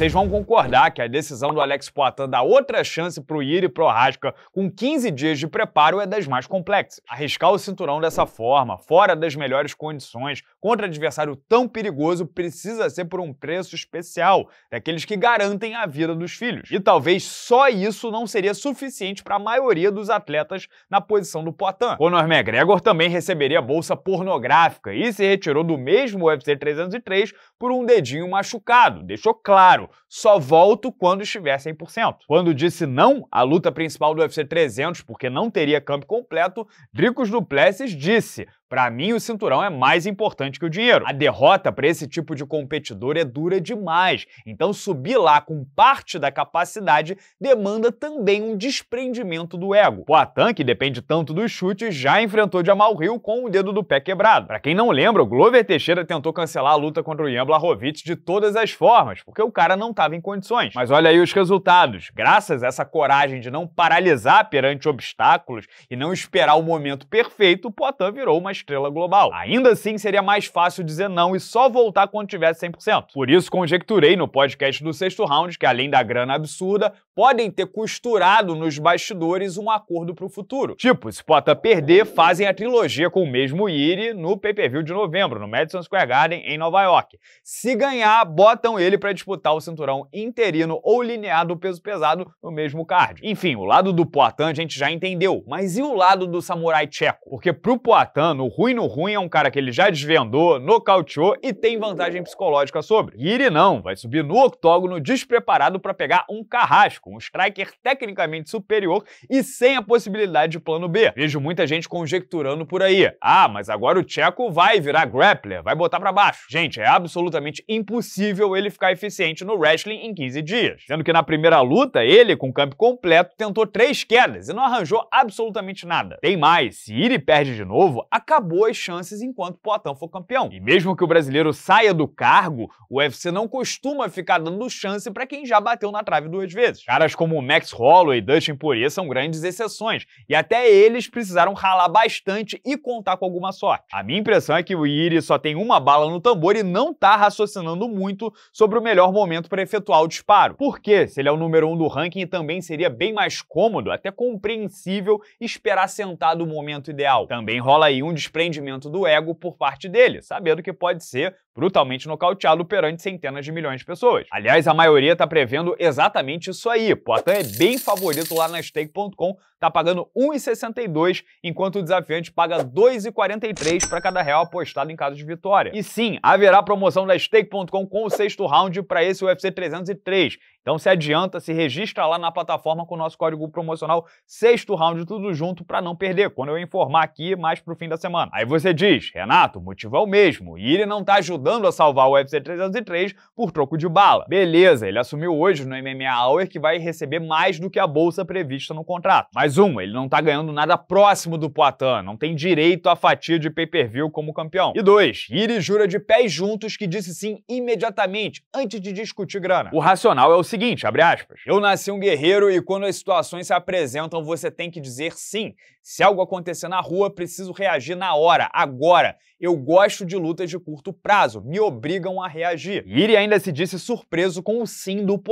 Vocês vão concordar que a decisão do Alex Poitin dar outra chance para o Iri Prohaska com 15 dias de preparo é das mais complexas. Arriscar o cinturão dessa forma, fora das melhores condições, contra adversário tão perigoso, precisa ser por um preço especial, daqueles que garantem a vida dos filhos. E talvez só isso não seria suficiente para a maioria dos atletas na posição do Poitin. Conor McGregor também receberia bolsa pornográfica e se retirou do mesmo UFC 303 por um dedinho machucado. Deixou claro só volto quando estiver 100%. Quando disse não à luta principal do UFC 300, porque não teria campo completo, Dricos Duplessis disse: para mim, o cinturão é mais importante que o dinheiro. A derrota para esse tipo de competidor é dura demais, então subir lá com parte da capacidade demanda também um desprendimento do ego. Poatan, que depende tanto dos chutes, já enfrentou Jamal Rio com o dedo do pé quebrado. Para quem não lembra, o Glover Teixeira tentou cancelar a luta contra o Ian Blachowicz de todas as formas, porque o cara não estava em condições. Mas olha aí os resultados. Graças a essa coragem de não paralisar perante obstáculos e não esperar o momento perfeito, Poatan virou uma estrela global. Ainda assim, seria mais fácil dizer não e só voltar quando tiver 100%. Por isso, conjecturei no podcast do sexto round que, além da grana absurda, podem ter costurado nos bastidores um acordo para o futuro. Tipo, se Pota perder, fazem a trilogia com o mesmo Iri no pay-per-view de novembro, no Madison Square Garden, em Nova York. Se ganhar, botam ele para disputar o cinturão interino ou linear do peso pesado no mesmo card. Enfim, o lado do Poitin a gente já entendeu, mas e o lado do samurai tcheco? Porque pro Poitin, no ruim no ruim é um cara que ele já desvendou, nocauteou e tem vantagem psicológica sobre. Iri não, vai subir no octógono despreparado para pegar um carrasco, um striker tecnicamente superior e sem a possibilidade de plano B. Vejo muita gente conjecturando por aí. Ah, mas agora o Tcheco vai virar grappler, vai botar para baixo. Gente, é absolutamente impossível ele ficar eficiente no wrestling em 15 dias. Sendo que na primeira luta, ele, com o campo completo, tentou três quedas e não arranjou absolutamente nada. Tem mais, se Iri perde de novo, acabou boas chances enquanto Poatan for campeão. E mesmo que o brasileiro saia do cargo, o UFC não costuma ficar dando chance para quem já bateu na trave duas vezes. Caras como Max Holloway e Dustin Poirier são grandes exceções, e até eles precisaram ralar bastante e contar com alguma sorte. A minha impressão é que o Iri só tem uma bala no tambor e não tá raciocinando muito sobre o melhor momento para efetuar o disparo. Porque, se ele é o número um do ranking, também seria bem mais cômodo, até compreensível, esperar sentado o momento ideal. Também rola aí um disparo desprendimento do ego por parte dele, sabendo que pode ser brutalmente nocauteado perante centenas de milhões de pessoas. Aliás, a maioria está prevendo exatamente isso aí. Poitin é bem favorito lá na stake.com, está pagando 1,62, enquanto o desafiante paga 2,43 para cada real apostado em caso de vitória. E sim, haverá promoção da stake.com com o sexto round para esse UFC 303. Então se adianta, se registra lá na plataforma com o nosso código promocional sexto round tudo junto para não perder, quando eu informar aqui mais pro fim da semana. Aí você diz, Renato, o motivo é o mesmo, e ele não tá ajudando ajudando a salvar o UFC 303 por troco de bala. Beleza, ele assumiu hoje no MMA Hour que vai receber mais do que a bolsa prevista no contrato. Mais um, ele não tá ganhando nada próximo do Poitin, não tem direito à fatia de pay-per-view como campeão. E dois, Iri jura de pés juntos que disse sim imediatamente, antes de discutir grana. O racional é o seguinte, abre aspas, eu nasci um guerreiro e quando as situações se apresentam você tem que dizer sim. Se algo acontecer na rua, preciso reagir na hora, agora. Eu gosto de lutas de curto prazo, me obrigam a reagir. Iri ainda se disse surpreso com o sim do Poitin.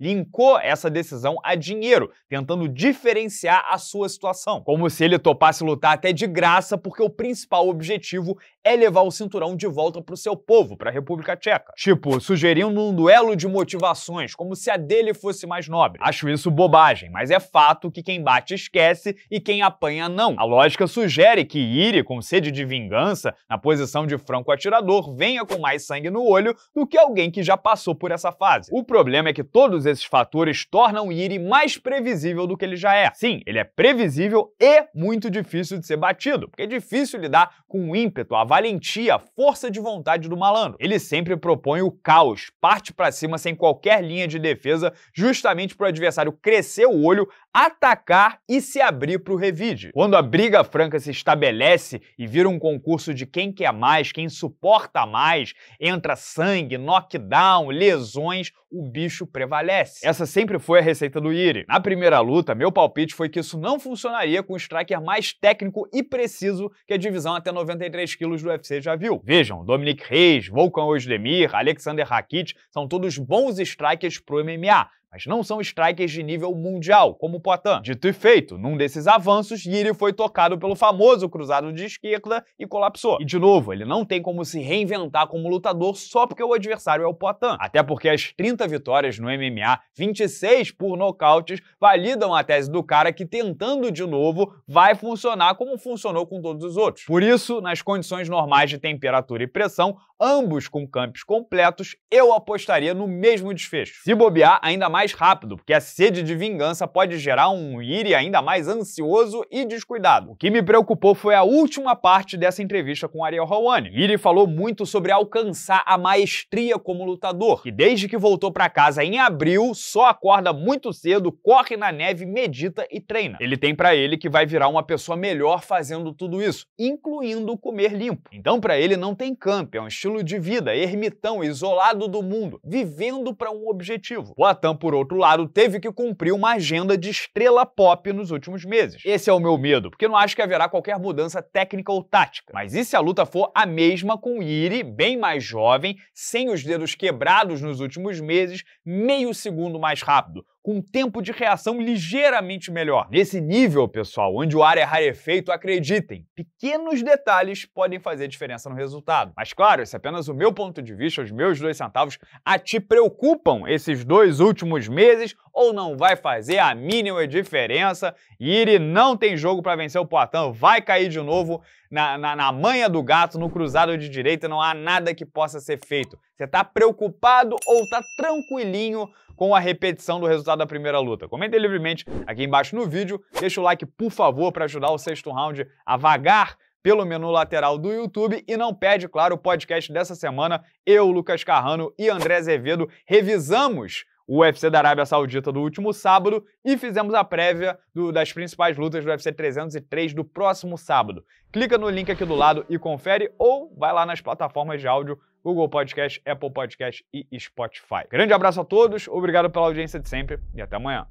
Linkou essa decisão a dinheiro, tentando diferenciar a sua situação. Como se ele topasse lutar até de graça, porque o principal objetivo é levar o cinturão de volta para o seu povo, para a República Tcheca. Tipo, sugerindo um duelo de motivações, como se a dele fosse mais nobre. Acho isso bobagem, mas é fato que quem bate esquece e quem apanha não. A lógica sugere que Iri, com sede de vingança, na posição de franco atirador venha com mais sangue no olho do que alguém que já passou por essa fase. O problema é que todos esses fatores tornam Iri mais previsível do que ele já é. Sim, ele é previsível e muito difícil de ser batido, porque é difícil lidar com o ímpeto, a valentia, a força de vontade do malandro. Ele sempre propõe o caos, parte para cima sem qualquer linha de defesa, justamente para o adversário crescer o olho, atacar e se abrir para o revide. Quando a briga franca se estabelece e vira um concurso de quem quer mais, quem suporta mais, entra sangue, knockdown, lesões, o bicho prevalece. Essa sempre foi a receita do Iri. Na primeira luta, meu palpite foi que isso não funcionaria com o striker mais técnico e preciso que a divisão até 93 quilos do UFC já viu. Vejam, Dominic Reis, Volkan Ozdemir, Alexander Rakic são todos bons strikers pro MMA, mas não são strikers de nível mundial, como o Poitin. Dito e feito, num desses avanços, Yiri foi tocado pelo famoso cruzado de esquerda e colapsou. E de novo, ele não tem como se reinventar como lutador só porque o adversário é o Poitin. Até porque as 30 vitórias no MMA, 26 por nocautes, validam a tese do cara que tentando de novo vai funcionar como funcionou com todos os outros. Por isso, nas condições normais de temperatura e pressão, ambos com campos completos, eu apostaria no mesmo desfecho. Se bobear, ainda mais mais rápido, porque a sede de vingança pode gerar um Iri ainda mais ansioso e descuidado. O que me preocupou foi a última parte dessa entrevista com Ariel Hawani. Iri falou muito sobre alcançar a maestria como lutador, que desde que voltou para casa em abril, só acorda muito cedo, corre na neve, medita e treina. Ele tem para ele que vai virar uma pessoa melhor fazendo tudo isso, incluindo comer limpo. Então para ele não tem camp, é um estilo de vida, ermitão, isolado do mundo, vivendo para um objetivo. O Atampo por outro lado, teve que cumprir uma agenda de estrela pop nos últimos meses. Esse é o meu medo, porque não acho que haverá qualquer mudança técnica ou tática. Mas e se a luta for a mesma com Iri, bem mais jovem, sem os dedos quebrados nos últimos meses, meio segundo mais rápido? com um tempo de reação ligeiramente melhor. Nesse nível, pessoal, onde o ar é rarefeito, acreditem, pequenos detalhes podem fazer diferença no resultado. Mas claro, esse é apenas o meu ponto de vista, os meus dois centavos. A te preocupam esses dois últimos meses ou não vai fazer a mínima diferença? Iri não tem jogo para vencer o Poitin, vai cair de novo na, na, na manha do gato, no cruzado de direita, não há nada que possa ser feito. Você está preocupado ou está tranquilinho com a repetição do resultado da primeira luta? Comentem livremente aqui embaixo no vídeo, deixa o like, por favor, para ajudar o sexto round a vagar pelo menu lateral do YouTube e não perde, claro, o podcast dessa semana. Eu, Lucas Carrano e André Azevedo revisamos o UFC da Arábia Saudita do último sábado e fizemos a prévia do, das principais lutas do UFC 303 do próximo sábado. Clica no link aqui do lado e confere ou vai lá nas plataformas de áudio Google Podcast, Apple Podcast e Spotify. Grande abraço a todos, obrigado pela audiência de sempre e até amanhã.